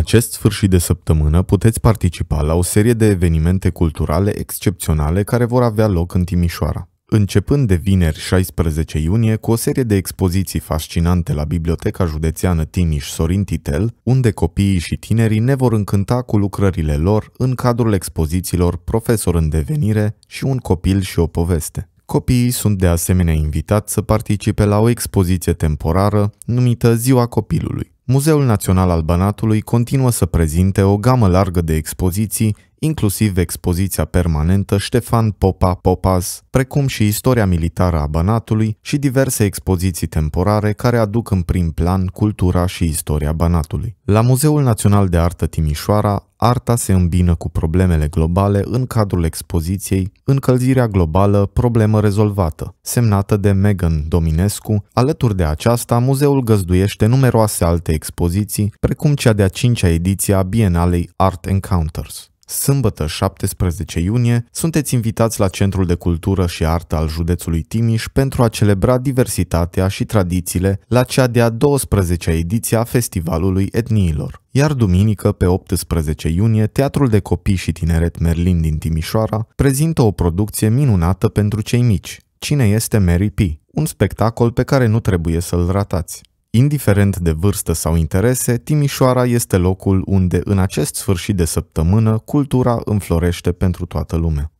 acest sfârșit de săptămână puteți participa la o serie de evenimente culturale excepționale care vor avea loc în Timișoara. Începând de vineri 16 iunie cu o serie de expoziții fascinante la Biblioteca Județeană Timiș Sorin Titel, unde copiii și tinerii ne vor încânta cu lucrările lor în cadrul expozițiilor Profesor în devenire și Un copil și o poveste. Copiii sunt de asemenea invitați să participe la o expoziție temporară numită Ziua Copilului. Muzeul Național al Banatului continuă să prezinte o gamă largă de expoziții inclusiv expoziția permanentă Ștefan Popa Popaz, precum și istoria militară a Banatului și diverse expoziții temporare care aduc în prim plan cultura și istoria Banatului. La Muzeul Național de Artă Timișoara, arta se îmbină cu problemele globale în cadrul expoziției Încălzirea globală, problemă rezolvată, semnată de Megan Dominescu. Alături de aceasta, muzeul găzduiește numeroase alte expoziții, precum cea de-a cincea ediție a Bienalei Art Encounters sâmbătă 17 iunie, sunteți invitați la Centrul de Cultură și Artă al județului Timiș pentru a celebra diversitatea și tradițiile la cea de-a 12-a ediție a Festivalului Etniilor. Iar duminică, pe 18 iunie, Teatrul de Copii și Tineret Merlin din Timișoara prezintă o producție minunată pentru cei mici, Cine este Mary P., un spectacol pe care nu trebuie să-l ratați. Indiferent de vârstă sau interese, Timișoara este locul unde, în acest sfârșit de săptămână, cultura înflorește pentru toată lumea.